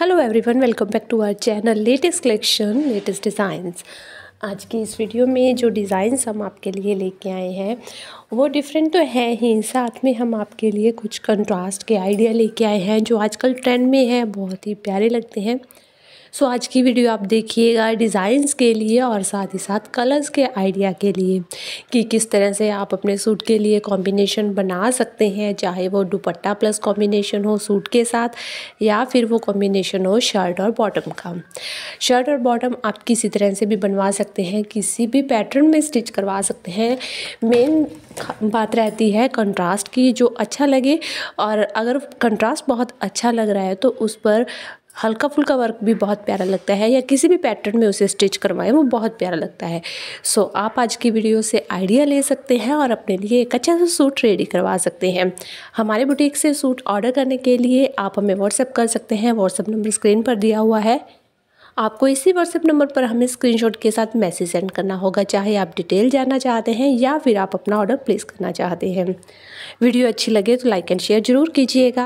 hello everyone welcome back to our channel latest collection latest designs आज की इस video में जो डिज़ाइंस हम आपके लिए लेके आए हैं वो डिफरेंट तो है ही साथ में हम आपके लिए कुछ कंट्रास्ट के आइडिया लेके आए हैं जो आजकल ट्रेंड में है बहुत ही प्यारे लगते हैं सो आज की वीडियो आप देखिएगा डिज़ाइंस के लिए और साथ ही साथ कलर्स के आइडिया के लिए कि किस तरह से आप अपने सूट के लिए कॉम्बिनेशन बना सकते हैं चाहे वो दुपट्टा प्लस कॉम्बिनेशन हो सूट के साथ या फिर वो कॉम्बिनेशन हो शर्ट और बॉटम का शर्ट और बॉटम आप किसी तरह से भी बनवा सकते हैं किसी भी पैटर्न में स्टिच करवा सकते हैं मेन बात रहती है कंट्रास्ट की जो अच्छा लगे और अगर कंट्रास्ट बहुत अच्छा लग रहा है तो उस पर हल्का फुल्का वर्क भी बहुत प्यारा लगता है या किसी भी पैटर्न में उसे स्टिच करवाएं वो बहुत प्यारा लगता है सो so, आप आज की वीडियो से आइडिया ले सकते हैं और अपने लिए एक अच्छा सा सूट रेडी करवा सकते हैं हमारे बुटीक से सूट ऑर्डर करने के लिए आप हमें व्हाट्सअप कर सकते हैं व्हाट्सअप नंबर स्क्रीन पर दिया हुआ है आपको इसी व्हाट्सएप नंबर पर हमें स्क्रीनशॉट के साथ मैसेज सेंड करना होगा चाहे आप डिटेल जानना चाहते हैं या फिर आप अपना ऑर्डर प्लेस करना चाहते हैं वीडियो अच्छी लगे तो लाइक एंड शेयर जरूर कीजिएगा